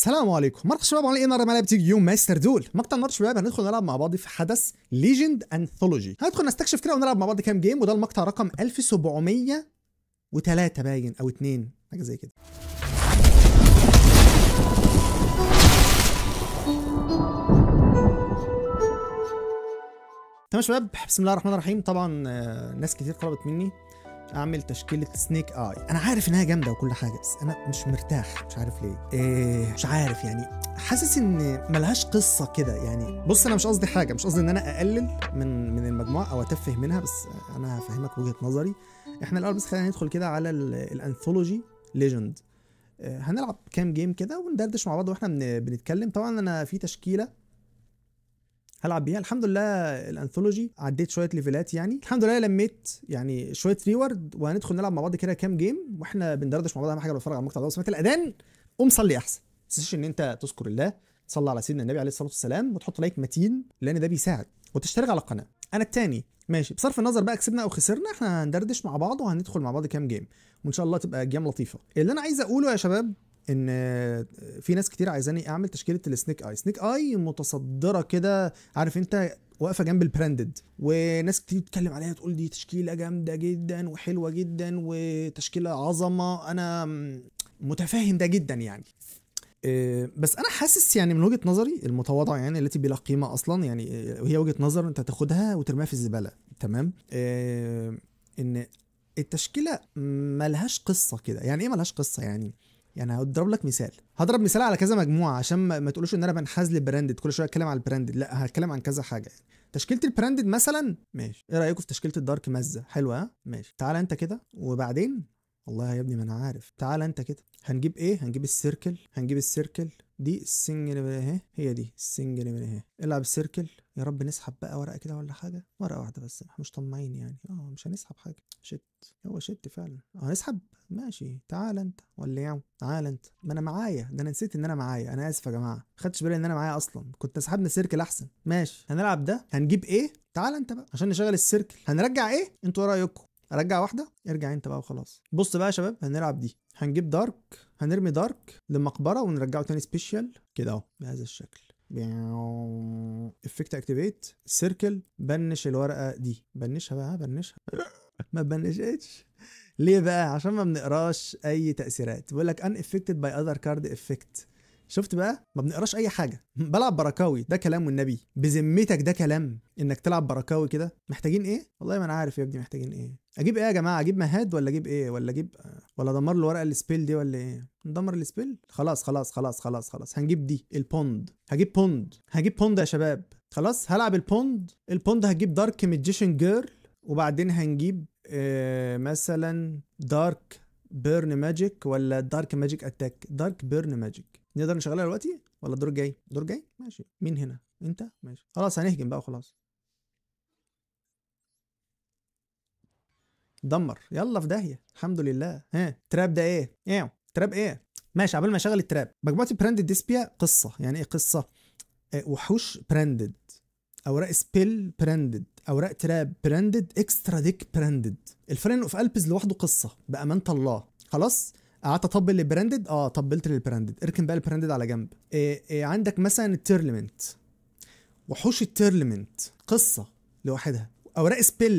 السلام عليكم مرحبا شباب على ايه النهارده تيجي بتيجي يوم ماستر دول مقطع النهارده شباب هندخل نلعب مع بعض في حدث ليجند انثولوجي هندخل نستكشف كده ونلعب مع بعض كام جيم وده المقطع رقم 1703 باين او 2 حاجه زي كده تمام شباب بسم الله الرحمن الرحيم طبعا آه، ناس كتير طلبت مني اعمل تشكيله سنيك اي انا عارف انها جامده وكل حاجه بس انا مش مرتاح مش عارف ليه إيه مش عارف يعني حاسس ان ملهاش قصه كده يعني بص انا مش قصدي حاجه مش قصدي ان انا اقلل من من المجموعه او اتفه منها بس انا هفهمك وجهه نظري احنا الاول بس خلينا ندخل كده على الانثولوجي ليجند آه، هنلعب كام جيم كده وندردش مع بعض واحنا بنتكلم طبعا انا في تشكيله هلعب بيها الحمد لله الانثولوجي عديت شويه ليفلات يعني الحمد لله لميت يعني شويه ريورد وهندخل نلعب مع بعض كده كام جيم واحنا بندردش مع بعض اهم حاجه بتفرج على المقطع ده وسمعت الاذان قوم صلي احسن ما تنساش ان انت تذكر الله تصلي على سيدنا النبي عليه الصلاه والسلام وتحط لايك متين لان ده بيساعد وتشترك على القناه انا التاني ماشي بصرف النظر بقى كسبنا او خسرنا احنا هندردش مع بعض وهندخل مع بعض كام جيم وان شاء الله تبقى جيم لطيفه اللي انا عايز اقوله يا شباب ان في ناس كتير عايزاني اعمل تشكيله السنيك اي سنيك اي متصدره كده عارف انت واقفه جنب البراندد وناس كتير بتتكلم عليها تقول دي تشكيله جامده جدا وحلوه جدا وتشكيله عظمه انا متفاهم ده جدا يعني آه، بس انا حاسس يعني من وجهه نظري المتواضعه يعني التي بلا قيمه اصلا يعني هي وجهه نظر انت تاخدها وترميها في الزباله تمام آه، ان التشكيله ملهاش قصه كده يعني ايه ملهاش قصه يعني يعني هضرب لك مثال هضرب مثال على كذا مجموعه عشان ما تقولوش ان انا بنحاز لبراندد كل شويه اتكلم على البراندد لا هتكلم عن كذا حاجه يعني تشكيله البراندد مثلا ماشي ايه رايكم في تشكيله الدارك مزه حلوه ها ماشي تعال انت كده وبعدين والله يا ابني ما انا عارف تعال انت كده هنجيب ايه هنجيب السيركل هنجيب السيركل دي السنجل من اهي هي دي السنجل من اهي العب سيركل يا رب نسحب بقى ورقه كده ولا حاجه ورقه واحده بس احنا مش طماعين يعني اه مش هنسحب حاجه شت هو شت فعلا آه، هنسحب ماشي تعال انت ولا عم تعال انت ما انا معايا ده انا نسيت ان انا معايا انا اسف يا جماعه ما خدتش بالي ان انا معايا اصلا كنت سحبنا سيركل احسن ماشي هنلعب ده هنجيب ايه تعال انت بقى عشان نشغل السيركل هنرجع ايه انتوا رايكم ارجع واحده ارجع انت بقى وخلاص بص بقى يا شباب هنلعب دي هنجيب دارك هنرمي دارك لمقبره ونرجعه تاني سبيشال كده اهو بهذا الشكل افكت اكتيفيت سيركل بنش الورقه دي بنشها بقى بنشها ما بنشتش ليه بقى عشان ما بنقراش اي تاثيرات بيقول لك ان افكتد باي اذر كارد افكت شفت بقى ما بنقراش اي حاجه بلعب بركاوي ده كلام والنبي بذمتك ده كلام انك تلعب بركاوي كده محتاجين ايه والله ما انا عارف يا ابني محتاجين ايه اجيب ايه يا جماعه اجيب مهاد ولا اجيب ايه ولا اجيب ولا ادمر له ورقه السبيل دي ولا ايه ندمر السبيل خلاص خلاص خلاص خلاص خلاص هنجيب دي البوند هجيب بوند هجيب بوند يا شباب خلاص هلعب البوند البوند هجيب دارك ماجيشن جيرل وبعدين هنجيب إيه مثلا دارك بيرن ماجيك ولا دارك ماجيك اتاك دارك بيرن ماجيك نقدر نشغلها دلوقتي ولا الدور الجاي الدور الجاي ماشي مين هنا انت ماشي خلاص هنهجم بقى وخلاص دمر يلا في داهيه الحمد لله ها تراب ده ايه ايه تراب ايه ماشي قبل ما اشغل التراب مجموعه براندد ديسبيا قصه يعني ايه قصه إيه وحوش براندد اوراق سبيل براندد اوراق تراب براندد اكسترا ديك براندد الفرن اوف البز لوحده قصه بامانه الله خلاص قعدت اطبل للبراندد اه طبلت للبراندد اركن بقى البراندد على جنب إيه إيه عندك مثلا التيرلمنت وحوش التيرلمنت قصه لوحدها اوراق سبيل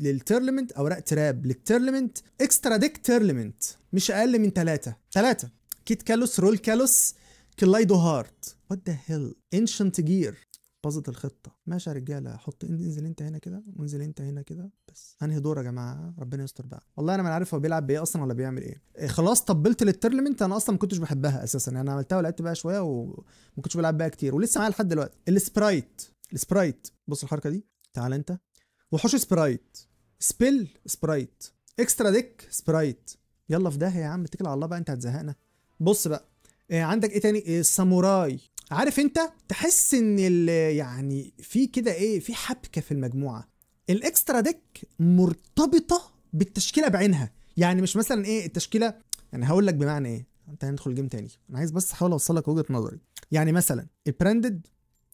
للتيرلمنت اوراق تراب للتيرلمنت اكسترا ديك تيرلمنت مش اقل من ثلاثه ثلاثه كيت كالوس رول كالوس كلايدو هارت وات ذا هيل انشنت جير باظت الخطه ماشي يا رجاله حط انزل انت هنا كده وانزل انت هنا كده بس انهي دور يا جماعه ربنا يستر بقى والله انا ما عارف هو بيلعب بايه اصلا ولا بيعمل ايه, إيه خلاص طبلت للترلمنت انا اصلا ما كنتش بحبها اساسا يعني انا عملتها ولعبت بقى شويه وما كنتش بلعب بقى كتير ولسه معايا لحد دلوقتي السبرايت السبرايت بص الحركه دي تعال انت وحوش سبرايت سبيل سبرايت اكسترا ديك سبرايت يلا في ده يا عم اتكل على الله بقى انت هتزهقنا بص بقى إيه عندك ايه تاني إيه ساموراي عارف انت تحس ان يعني في كده ايه في حبكه في المجموعه الاكسترا ديك مرتبطه بالتشكيله بعينها يعني مش مثلا ايه التشكيله يعني هقول لك بمعنى ايه انت هندخل جيم تاني انا عايز بس احاول اوصل لك وجهه نظري يعني مثلا البراندد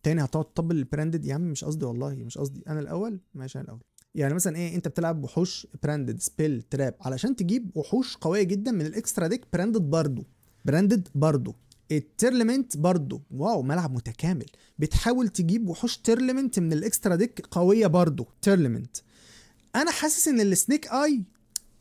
تاني هتقعد تطبل البراندد يا عم مش قصدي والله مش قصدي انا الاول ماشي انا الاول يعني مثلا ايه انت بتلعب وحوش براندد سبيل تراب علشان تجيب وحوش قويه جدا من الاكسترا ديك براندد برضو براندد برضو التيرلمنت برضو واو ملعب متكامل بتحاول تجيب وحوش تيرلمنت من الاكسترا ديك قويه برضو تيرلمنت انا حاسس ان السنيك اي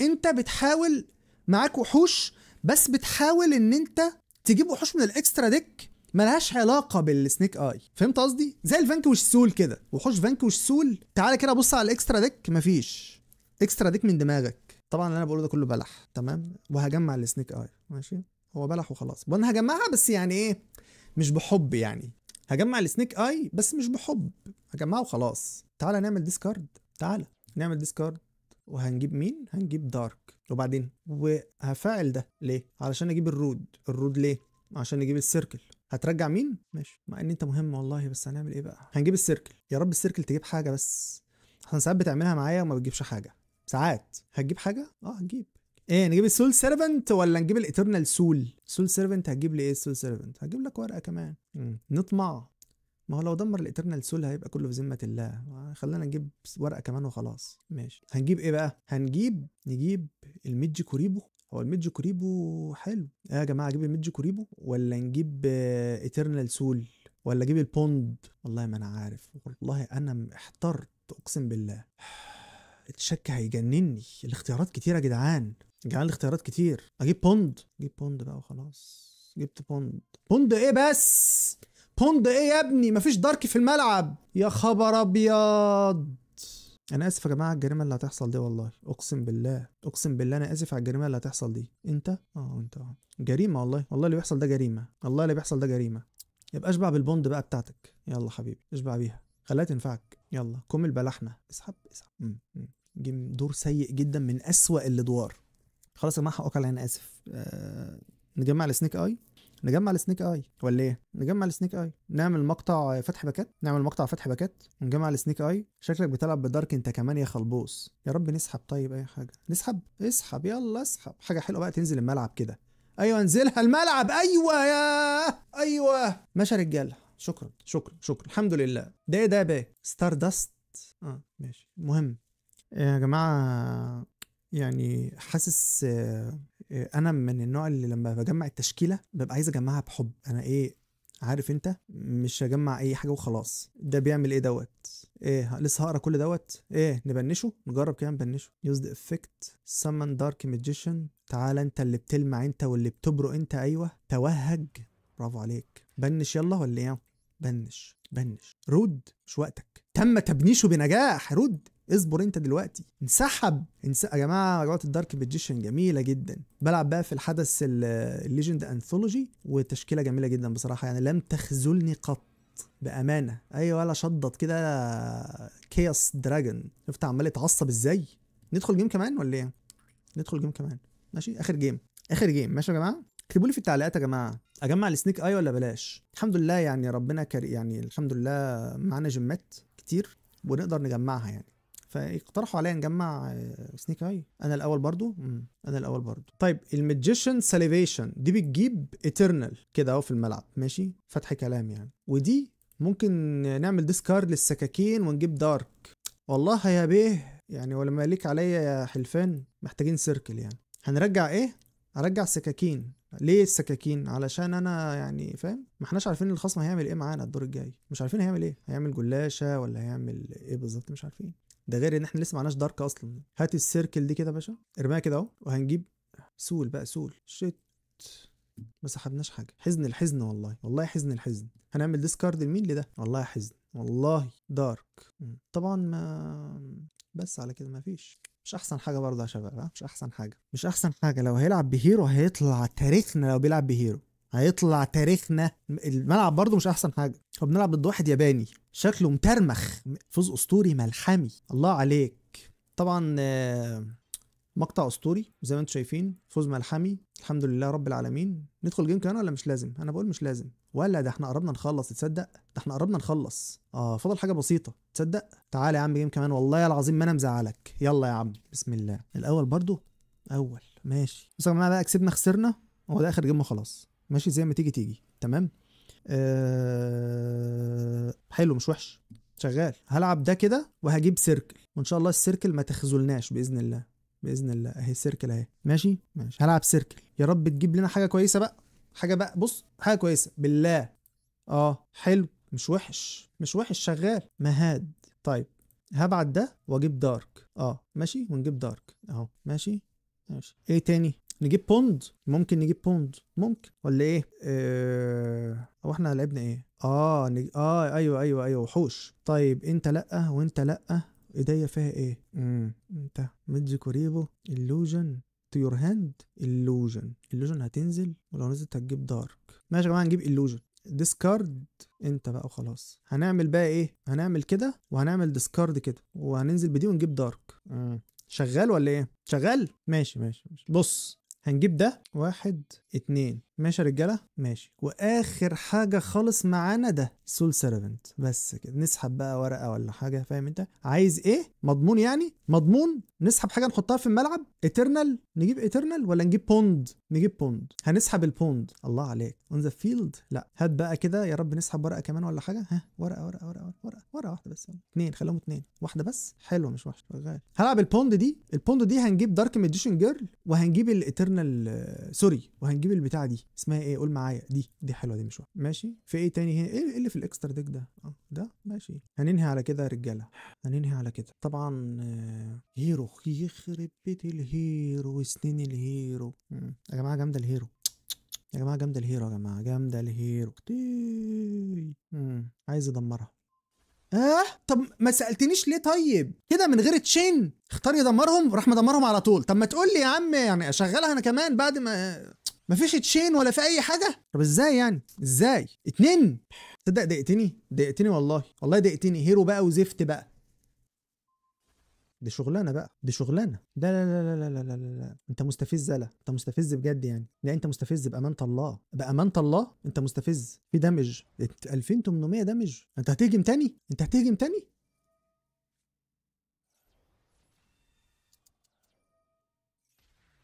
انت بتحاول معاك وحوش بس بتحاول ان انت تجيب وحوش من الاكسترا ديك ملهاش علاقه بالسنيك اي فهمت قصدي زي الفانكوش سول كده وحوش فانكوش سول تعالى كده بص على الاكسترا ديك مفيش اكسترا ديك من دماغك طبعا اللي انا بقوله ده كله بلح تمام وهجمع السنيك اي ماشي هو بلح وخلاص وانا هجمعها بس يعني ايه مش بحب يعني هجمع السنيك اي بس مش بحب هجمعه وخلاص تعالى نعمل ديسكارد تعالى نعمل ديسكارد وهنجيب مين هنجيب دارك وبعدين وهفعل ده ليه علشان اجيب الرود الرود ليه عشان نجيب السيركل هترجع مين ماشي مع ان انت مهم والله بس هنعمل ايه بقى هنجيب السيركل يا رب السيركل تجيب حاجه بس عشان ساعات بتعملها معايا وما بتجيبش حاجه ساعات هتجيب حاجه اه هتجيب ايه نجيب السول سيرفنت ولا نجيب الاترنال سول سول سيرفنت هتجيب لي ايه السول سيرفنت هتجيب لك ورقه كمان مم. نطمع ما هو لو دمر الاترنال سول هيبقى كله في ذمه الله خلينا نجيب ورقه كمان وخلاص ماشي هنجيب ايه بقى هنجيب نجيب الميدج كوريبو هو الميدج كوريبو حلو ايه يا جماعه اجيب الميدج كوريبو ولا نجيب اترنال آه، سول ولا اجيب البوند والله ما انا عارف والله انا احترت اقسم بالله الشك هيجنني الاختيارات كتيره يا جدعان كان عندي اختيارات كتير اجيب بوند اجيب بوند بقى وخلاص جبت بوند بوند ايه بس بوند ايه يا ابني مفيش دارك في الملعب يا خبر ابيض انا اسف يا جماعه على الجريمه اللي هتحصل دي والله اقسم بالله اقسم بالله انا اسف على الجريمه اللي هتحصل دي انت اه انت اه جريمه والله والله اللي بيحصل ده جريمه والله اللي بيحصل ده جريمه يبقى اشبع بالبوند بقى بتاعتك يلا حبيبي اشبع بيها خليها تنفعك يلا كم البلحنه اسحب اسحب م -م. جيم دور سيء جدا من اسوأ الادوار خلاص يا جماعه حقك انا اسف أه نجمع السنيك اي نجمع السنيك اي ولا ايه نجمع السنيك اي نعمل مقطع فتح باكات نعمل مقطع فتح باكات ونجمع السنيك اي شكلك بتلعب بالدارك انت كمان يا خلبوس يا رب نسحب طيب اي حاجه نسحب اسحب يلا اسحب حاجه حلوه بقى تنزل الملعب كده ايوه انزلها الملعب ايوه يا ايوه ماشي يا رجاله شكرا شكرا شكرا الحمد لله ده إيه ده بقى ستار داست اه ماشي المهم يا جماعه يعني حاسس آه، انا من النوع اللي لما بجمع التشكيله ببقى عايز اجمعها بحب انا ايه عارف انت مش هجمع اي حاجه وخلاص ده بيعمل ايه دوت ايه لسه هقرا كل دوت ايه نبنشه نجرب كده نبنشه يوز ذا افكت سمن دارك ماجيشن تعال انت اللي بتلمع انت واللي بتبرق انت ايوه توهج برافو عليك بنش يلا ولا ايه بنش بنش رد مش وقتك تم تبنيشه بنجاح رد اصبر انت دلوقتي انسحب انس... يا جماعه مجموعه الدارك ماجيشن جميله جدا بلعب بقى في الحدث الليجند انثولوجي وتشكيله جميله جدا بصراحه يعني لم تخذلني قط بامانه ايوه ولا شضت كده كياس دراجون شفت عمال يتعصب ازاي ندخل جيم كمان ولا ايه ندخل جيم كمان ماشي اخر جيم اخر جيم ماشي يا جماعه اكتبوا لي في التعليقات يا جماعه اجمع السنيك اي ولا بلاش الحمد لله يعني ربنا كريم يعني الحمد لله معانا جيمات كتير ونقدر نجمعها يعني فاقترحوا عليا نجمع سنيك آه، اي انا الاول برضو مم. انا الاول برضو طيب الماجيشن ساليفيشن دي بتجيب اترنال كده اهو في الملعب ماشي فتح كلام يعني ودي ممكن نعمل ديسكارد للسكاكين ونجيب دارك والله يا بيه يعني ولا مالك عليا يا حلفان محتاجين سيركل يعني هنرجع ايه ارجع سكاكين ليه السكاكين علشان انا يعني فاهم ما احناش عارفين الخصم هيعمل ايه معانا الدور الجاي مش عارفين هيعمل ايه هيعمل جلاشه ولا هيعمل ايه بالظبط مش عارفين ده غير ان احنا لسه معناش دارك اصلا هات السيركل دي كده يا باشا ارميها كده اهو وهنجيب سول بقى سول شيت ما سحبناش حاجه حزن الحزن والله والله حزن الحزن هنعمل ديسكارد لمين لده والله حزن والله دارك طبعا ما بس على كده ما فيش مش احسن حاجه برضه يا شباب مش احسن حاجه مش احسن حاجه لو هيلعب بهيرو هيطلع تاريخنا لو بيلعب بهيرو هيطلع تاريخنا الملعب برضه مش احسن حاجه هو بنلعب ضد واحد ياباني شكله مترمخ فوز اسطوري ملحمي الله عليك طبعا آه، مقطع اسطوري زي ما انتم شايفين فوز ملحمي الحمد لله رب العالمين ندخل جيم كمان ولا مش لازم انا بقول مش لازم ولا ده احنا قربنا نخلص تصدق ده احنا قربنا نخلص اه فضل حاجه بسيطه تصدق تعالى يا عم جيم كمان والله العظيم ما انا مزعلك يلا يا عم بسم الله الاول برضو اول ماشي بس يا جماعه بقى كسبنا خسرنا هو ده اخر جيم وخلاص ماشي زي ما تيجي تيجي تمام أه حلو مش وحش شغال هلعب ده كده وهجيب سيركل وان شاء الله السيركل ما تخذلناش باذن الله باذن الله اهي السيركل اهي ماشي ماشي هلعب سيركل يا رب تجيب لنا حاجه كويسه بقى حاجه بقى بص حاجه كويسه بالله اه حلو مش وحش مش وحش شغال مهاد طيب هبعت ده واجيب دارك اه ماشي ونجيب دارك اهو ماشي ماشي ايه تاني نجيب بوند ممكن نجيب بوند ممكن ولا ايه اه... هو احنا لعبنا ايه اه نج... اه ايوه ايوه ايوه وحوش طيب انت لا وانت لا ايديا فيها ايه امم انت ميدجي كوريبو اللوجن تو يور هاند اللوجن اللوجن هتنزل ولو نزلت هتجيب دارك ماشي يا جماعه هنجيب اللوجن ديسكارد انت بقى وخلاص هنعمل بقى ايه هنعمل كده وهنعمل ديسكارد كده وهننزل بدي ونجيب دارك مم. شغال ولا ايه شغال ماشي ماشي, ماشي. بص هنجيب ده واحد اتنين ماشي يا رجاله ماشي واخر حاجه خالص معانا ده سول سيرفنت بس كده نسحب بقى ورقه ولا حاجه فاهم انت عايز ايه مضمون يعني مضمون نسحب حاجه نحطها في الملعب ايترنال نجيب ايترنال ولا نجيب بوند نجيب بوند هنسحب البوند الله عليك اون ذا فيلد لا هات بقى كده يا رب نسحب ورقه كمان ولا حاجه ها ورقه ورقه ورقه ورقه ورقه واحده بس اثنين خليهم اثنين واحده بس حلوه مش وحشه شغال هلعب البوند دي البوند دي هنجيب دارك ميديشن جيرل وهنجيب الايترنال آه، سوري وهنجيب البتاعه دي اسمها ايه قول معايا دي دي حلوه دي مش وحشه ماشي في ايه تاني هنا ايه،, ايه اللي في الاكسترا ديك ده اه، ده ماشي هننهي على كده يا رجاله هننهي على كده طبعا آه، هيرو يخرب بيت الهيرو وسنين الهيرو يا جماعه جامده الهيرو يا جماعه جامده الهيرو يا جماعه جامده الهيرو عايز ادمرها اه طب ما سالتنيش ليه طيب كده من غير تشين اختار يدمرهم راح مدمرهم على طول طب ما تقول لي يا عم يعني اشغلها انا كمان بعد ما مفيش تشين ولا في اي حاجه طب ازاي يعني ازاي اتنين تصدق ضايقتني ضايقتني والله والله ضايقتني هيرو بقى وزفت بقى دي شغلانه بقى دي شغلانه لا لا لا لا لا لا لا, لا. انت مستفز لا انت مستفز بجد يعني لا انت مستفز بامانه الله بامانه الله انت مستفز في دمج 2800 دمج انت هتهجم تاني انت هتهجم تاني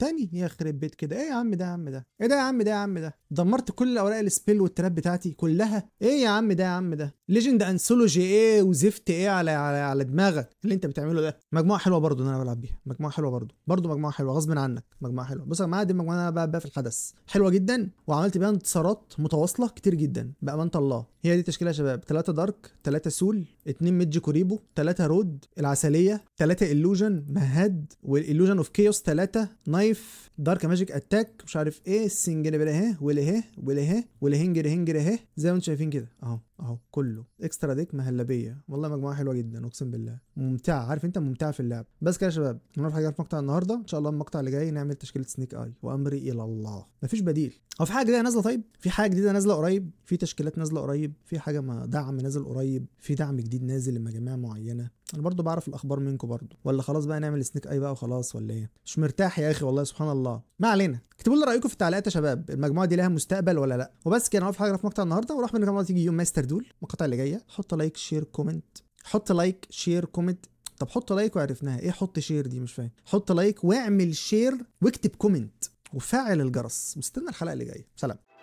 تاني يخرب بيت كده ايه يا عم ده يا عم ده ايه ده يا عم ده يا عم ده دمرت كل الاوراق السبيل والتراب بتاعتي كلها ايه يا عم ده يا عم ده ليجند انسولوجي ايه وزفت ايه على على على دماغك اللي انت بتعمله ده مجموعه حلوه برضو ان انا بلعب بيها مجموعه حلوه برضو برضو مجموعه حلوه غصب عنك مجموعه حلوه بص يا جماعه دي المجموعه اللي انا بلعب بيها في الحدث حلوه جدا وعملت بيها انتصارات متواصله كتير جدا بامانه الله هي دي تشكيله يا شباب 3 دارك 3 سول 2 ميدج كوريبو 3 رود العسليه 3 الوجن مهد والالوجن اوف كيوس 3 نايف عارف دارك ماجيك اتاك مش عارف ايه السنجري اهي ولا اهي ولا اهي ولا هنجر إيه، هنجر اهي زي ما انتم شايفين كده اهو اهو كله اكسترا ديك مهلبيه والله مجموعه حلوه جدا اقسم بالله ممتعه عارف انت ممتعه في اللعب بس كده يا شباب نروح حاجه في مقطع النهارده ان شاء الله المقطع اللي جاي نعمل تشكيله سنيك اي وامري الى الله مفيش بديل هو في حاجه جديده نازله طيب في حاجه جديده نازله قريب في تشكيلات نازله قريب في حاجه ما دعم نازل قريب في دعم جديد نازل لمجاميع معينه انا برضو بعرف الاخبار منكم برضو ولا خلاص بقى نعمل سنيك اي بقى وخلاص ولا ايه مش مرتاح يا اخي والله سبحان الله ما علينا اكتبوا لنا رايكم في التعليقات يا شباب المجموعه دي لها مستقبل ولا لا وبس كده في حاجه في مقطع النهارده وراح من المجموعه تيجي يوم ماستر دول المقاطع اللي جايه حط لايك شير كومنت حط لايك شير كومنت طب حط لايك وعرفناها ايه حط شير دي مش فاهم حط لايك واعمل شير واكتب كومنت وفعل الجرس واستنى الحلقه اللي جايه سلام